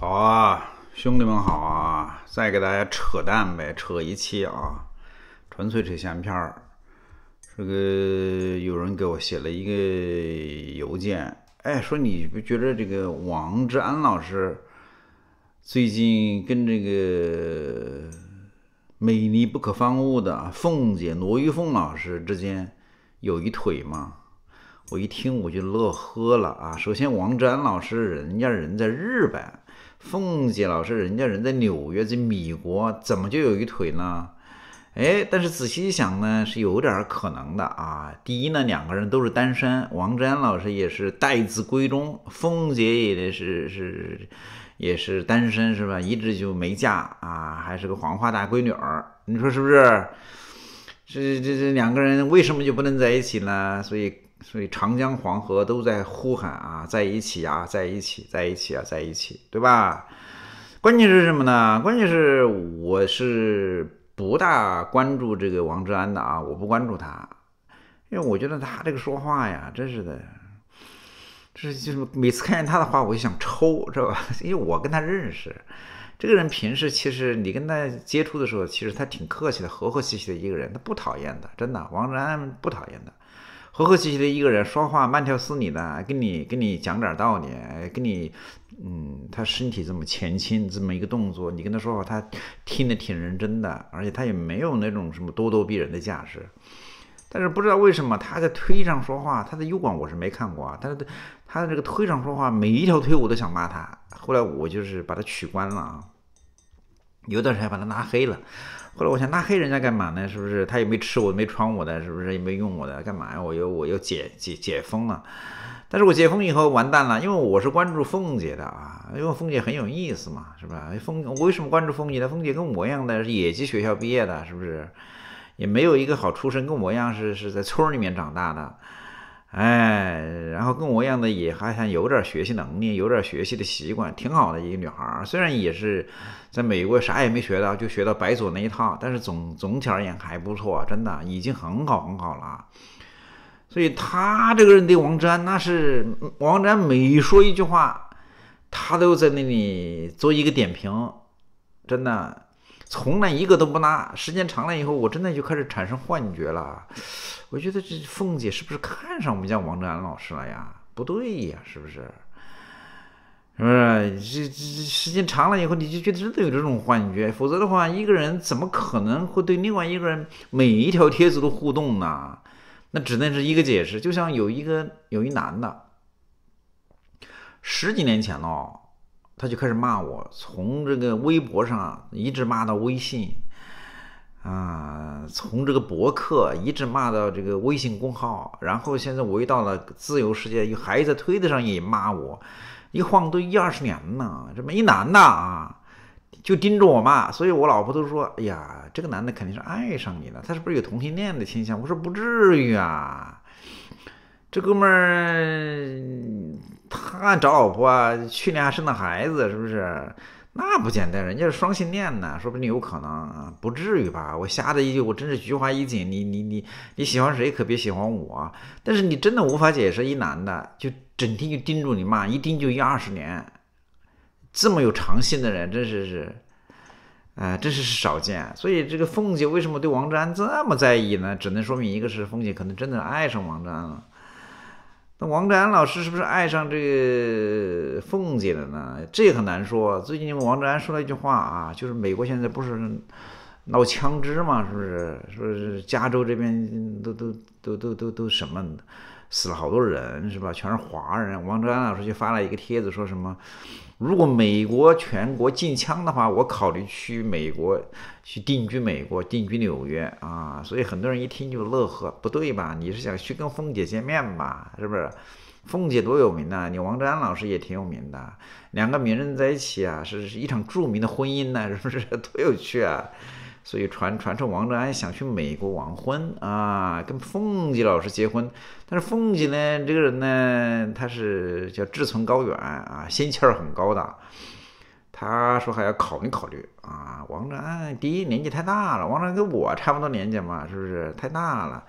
好啊，兄弟们好啊！再给大家扯淡呗，扯一期啊，纯粹扯闲篇儿。这个有人给我写了一个邮件，哎，说你不觉得这个王志安老师最近跟这个美丽不可方物的凤姐罗玉凤老师之间有一腿吗？我一听我就乐呵了啊！首先，王志安老师人家人在日本。凤姐老师，人家人在纽约，在米国，怎么就有一腿呢？哎，但是仔细一想呢，是有点可能的啊。第一呢，两个人都是单身，王詹老师也是待字闺中，凤姐也是是，也是单身，是吧？一直就没嫁啊，还是个黄花大闺女儿。你说是不是？这这这两个人为什么就不能在一起呢？所以。所以长江黄河都在呼喊啊，在一起啊，在一起，在一起啊，在一起，对吧？关键是什么呢？关键是我是不大关注这个王志安的啊，我不关注他，因为我觉得他这个说话呀，真是的，这是就是每次看见他的话，我就想抽，知道吧？因为我跟他认识，这个人平时其实你跟他接触的时候，其实他挺客气的，和和气气的一个人，他不讨厌的，真的，王志安不讨厌的。和和气气的一个人，说话慢条斯理的，跟你跟你讲点道理，跟你，嗯，他身体这么前倾，这么一个动作，你跟他说话，他听得挺认真的，而且他也没有那种什么咄咄逼人的架势。但是不知道为什么他在推上说话，他的优管我是没看过，但是他他的这个推上说话，每一条推我都想骂他，后来我就是把他取关了。有一段时间把他拉黑了，后来我想拉黑人家干嘛呢？是不是他也没吃我，没穿我的，是不是也没用我的，干嘛呀？我又我又解解解封了，但是我解封以后完蛋了，因为我是关注凤姐的啊，因为凤姐很有意思嘛，是吧？凤我为什么关注凤姐呢？凤姐跟我一样的是野鸡学校毕业的，是不是？也没有一个好出身，跟我一样是是在村里面长大的。哎，然后跟我一样的也还算有点学习能力，有点学习的习惯，挺好的一个女孩儿。虽然也是在美国啥也没学到，就学到白左那一套，但是总总体而言还不错，真的已经很好很好了。所以她这个人对王占那是王占每说一句话，她都在那里做一个点评，真的。从来一个都不拿，时间长了以后，我真的就开始产生幻觉了。我觉得这凤姐是不是看上我们家王哲安老师了呀？不对呀，是不是？是不是？这这时间长了以后，你就觉得真的有这种幻觉。否则的话，一个人怎么可能会对另外一个人每一条帖子都互动呢？那只能是一个解释。就像有一个有一男的，十几年前了。他就开始骂我，从这个微博上一直骂到微信，啊，从这个博客一直骂到这个微信公号，然后现在我又到了自由世界，又还在推特上也骂我，一晃都一二十年了，这么一男的啊，就盯着我骂，所以我老婆都说，哎呀，这个男的肯定是爱上你了，他是不是有同性恋的倾向？我说不至于啊。这哥们儿他找老婆，啊，去年还生了孩子，是不是？那不简单，人家是双性恋呢，说不定有可能，不至于吧？我瞎的一句，我真是菊花一紧，你你你你喜欢谁可别喜欢我。但是你真的无法解释，一男的就整天就盯住你骂，一盯就一二十年，这么有长性的人真是是，呃，真是是少见。所以这个凤姐为什么对王志安这么在意呢？只能说明一个是凤姐可能真的爱上王志安了。那王志安老师是不是爱上这个凤姐了呢？这也很难说。最近王志安说了一句话啊，就是美国现在不是闹枪支嘛，是不是？说是加州这边都都都都都都什么？死了好多人是吧？全是华人。王哲安老师就发了一个帖子，说什么：如果美国全国禁枪的话，我考虑去美国，去定居美国，定居纽约啊。所以很多人一听就乐呵，不对吧？你是想去跟凤姐见面吧？是不是？凤姐多有名啊！你王哲安老师也挺有名的，两个名人在一起啊，是一场著名的婚姻呢，是不是？多有趣啊！所以传传出王志安想去美国完婚啊，跟凤姐老师结婚。但是凤姐呢，这个人呢，她是叫志存高远啊，心气儿很高的。她说还要考虑考虑啊。王志安第一年纪太大了，王志安跟我差不多年纪嘛，是不是太大了？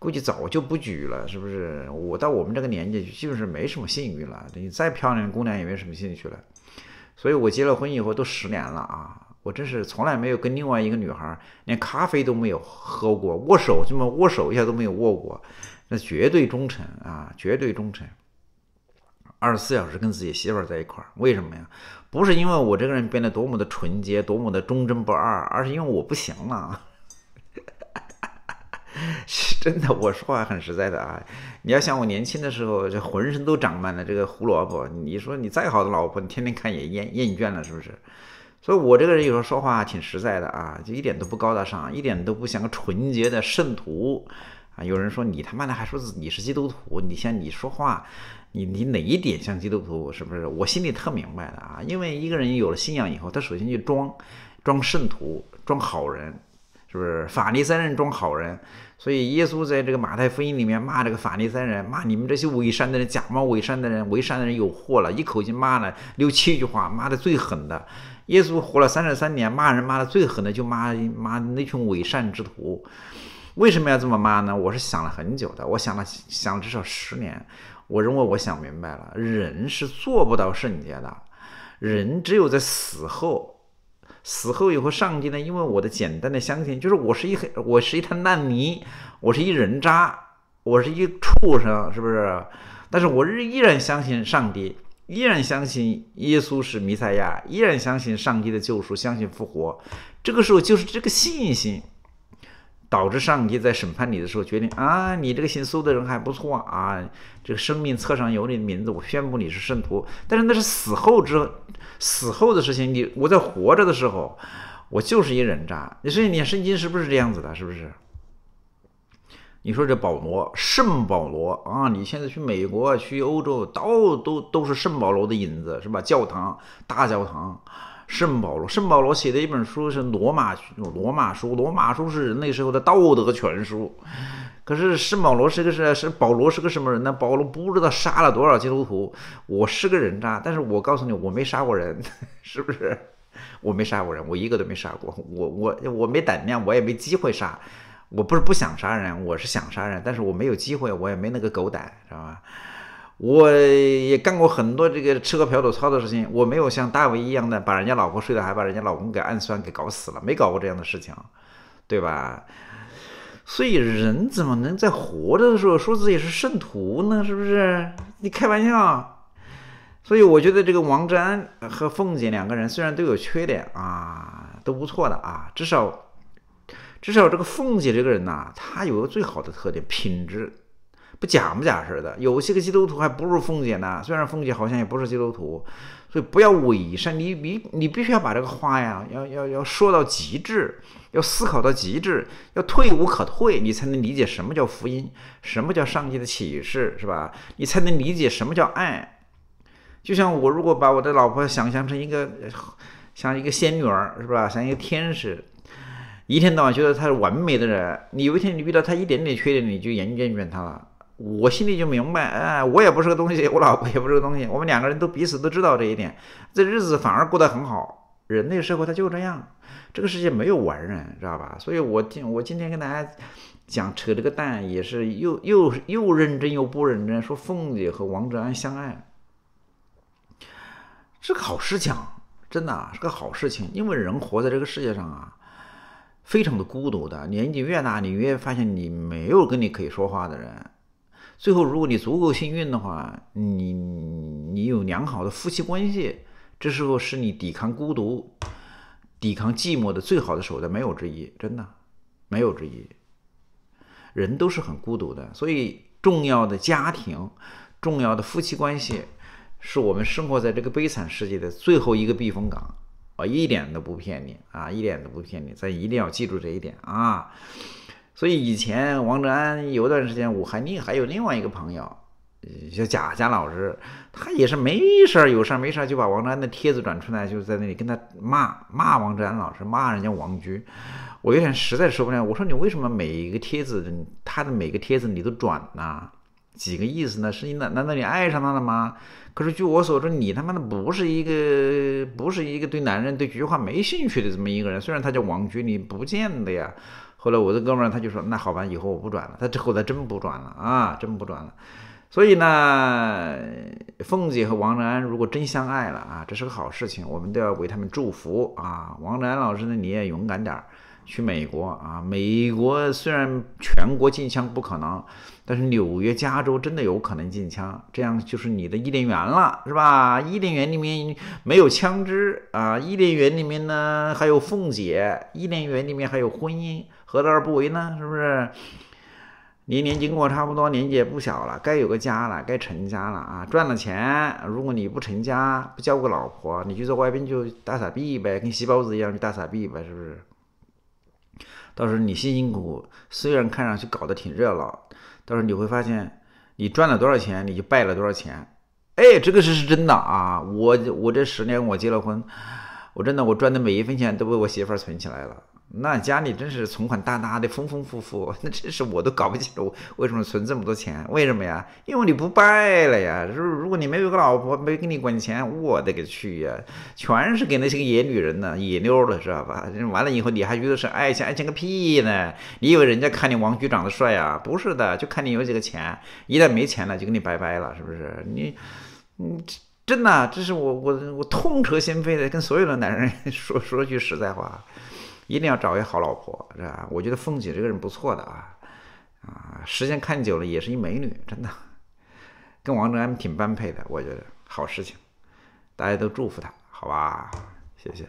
估计早就不举了，是不是？我到我们这个年纪，就是没什么信誉了。你再漂亮的姑娘也没什么兴趣了。所以我结了婚以后都十年了啊。我真是从来没有跟另外一个女孩连咖啡都没有喝过，握手这么握手一下都没有握过，那绝对忠诚啊，绝对忠诚。二十四小时跟自己媳妇儿在一块儿，为什么呀？不是因为我这个人变得多么的纯洁，多么的忠贞不二，而是因为我不行了。是真的，我说话很实在的啊。你要想我年轻的时候，就浑身都长满了这个胡萝卜，你说你再好的老婆，你天天看也厌厌倦了，是不是？所以我这个人有时候说话挺实在的啊，就一点都不高大上，一点都不像个纯洁的圣徒啊。有人说你他妈的还说你是基督徒，你像你说话，你你哪一点像基督徒？是不是？我心里特明白的啊，因为一个人有了信仰以后，他首先就装装圣徒，装好人，是不是？法利三人装好人，所以耶稣在这个马太福音里面骂这个法利三人，骂你们这些伪善的人，假冒伪善的人，伪善的人有祸了，一口气骂了六七句话，骂的最狠的。耶稣活了三十三年，骂人骂的最狠的就骂骂那群伪善之徒。为什么要这么骂呢？我是想了很久的，我想了想，至少十年。我认为我想明白了，人是做不到圣洁的，人只有在死后，死后以后，上帝呢？因为我的简单的相信，就是我是一黑，我是一滩烂泥，我是一人渣，我是一畜生，是不是？但是我依然相信上帝。依然相信耶稣是弥赛亚，依然相信上帝的救赎，相信复活。这个时候就是这个信心，导致上帝在审判你的时候决定啊，你这个信苏的人还不错啊，这个生命册上有你的名字，我宣布你是圣徒。但是那是死后之死后的事情，你我在活着的时候，我就是一人渣。你说你圣经是不是这样子的？是不是？你说这保罗，圣保罗啊！你现在去美国，去欧洲，到都都是圣保罗的影子，是吧？教堂，大教堂，圣保罗。圣保罗写的一本书是《罗马罗马书》，《罗马书》是人类时候的道德全书。可是圣保罗是个是是保罗是个什么人呢？保罗不知道杀了多少基督徒。我是个人渣，但是我告诉你，我没杀过人，是不是？我没杀过人，我一个都没杀过，我我我没胆量，我也没机会杀。我不是不想杀人，我是想杀人，但是我没有机会，我也没那个狗胆，知道吧？我也干过很多这个吃喝嫖赌操的事情，我没有像大伟一样的把人家老婆睡了，还把人家老公给暗算给搞死了，没搞过这样的事情，对吧？所以人怎么能在活着的时候说自己是圣徒呢？是不是？你开玩笑。所以我觉得这个王安和凤姐两个人虽然都有缺点啊，都不错的啊，至少。至少这个凤姐这个人呐，她有个最好的特点，品质不假不假似的。有些个基督徒还不如凤姐呢，虽然凤姐好像也不是基督徒，所以不要伪善。你你你必须要把这个话呀，要要要说到极致，要思考到极致，要退无可退，你才能理解什么叫福音，什么叫上帝的启示，是吧？你才能理解什么叫爱。就像我如果把我的老婆想象成一个像一个仙女儿，是吧？像一个天使。一天到晚觉得他是完美的人，你有一天你遇到他一点点缺点，你就厌倦他了。我心里就明白，哎，我也不是个东西，我老婆也不是个东西，我们两个人都彼此都知道这一点，这日子反而过得很好。人类社会他就这样，这个世界没有完人，知道吧？所以我今我今天跟大家讲扯这个蛋，也是又又又认真又不认真。说凤姐和王哲安相爱是个好事情，真的是个好事情，因为人活在这个世界上啊。非常的孤独的，年纪越大，你越发现你没有跟你可以说话的人。最后，如果你足够幸运的话，你你有良好的夫妻关系，这时候是你抵抗孤独、抵抗寂寞的最好的手段，没有之一，真的，没有之一。人都是很孤独的，所以重要的家庭、重要的夫妻关系，是我们生活在这个悲惨世界的最后一个避风港。我一点都不骗你啊，一点都不骗你，咱一定要记住这一点啊。所以以前王哲安有段时间，我还另还有另外一个朋友叫贾贾老师，他也是没事儿有事儿没事儿就把王哲安的帖子转出来，就在那里跟他骂骂王哲安老师，骂人家王菊。我有点实在受不了，我说你为什么每一个帖子他的每个帖子你都转呢？几个意思呢？是你难难道你爱上他了吗？可是据我所知，你他妈的不是一个不是一个对男人对菊花没兴趣的这么一个人。虽然他叫王菊，你不见得呀。后来我的哥们他就说：“那好吧，以后我不转了。”他这后来真不转了啊，真不转了。所以呢，凤姐和王然如果真相爱了啊，这是个好事情，我们都要为他们祝福啊。王然老师呢，你也勇敢点儿。去美国啊？美国虽然全国禁枪不可能，但是纽约、加州真的有可能禁枪。这样就是你的伊甸园了，是吧？伊甸园里面没有枪支啊，伊甸园里面呢还有凤姐，伊甸园里面还有婚姻，何乐而不为呢？是不是？年年经过，差不多年纪也不小了，该有个家了，该成家了啊！赚了钱，如果你不成家，不交个老婆，你就在外边就大傻逼呗，跟细包子一样就大傻逼呗，是不是？到时候你辛辛苦苦，虽然看上去搞得挺热闹，到时候你会发现，你赚了多少钱，你就败了多少钱。哎，这个是是真的啊！我我这十年我结了婚，我真的我赚的每一分钱都被我媳妇存起来了。那家里真是存款大大的丰丰富富，那真是我都搞不清楚为什么存这么多钱，为什么呀？因为你不败了呀！如如果你没有个老婆没给你管钱，我的个去呀，全是给那些个野女人呢、野妞了，知道吧？完了以后你还觉得是爱情？爱情个屁呢！你以为人家看你王局长的帅啊？不是的，就看你有几个钱。一旦没钱了，就跟你拜拜了，是不是？你，嗯，真的，这是我我我痛彻心扉的跟所有的男人 说说句实在话。一定要找一个好老婆，是吧？我觉得凤姐这个人不错的啊，啊，时间看久了也是一美女，真的，跟王志安挺般配的，我觉得好事情，大家都祝福他，好吧？谢谢。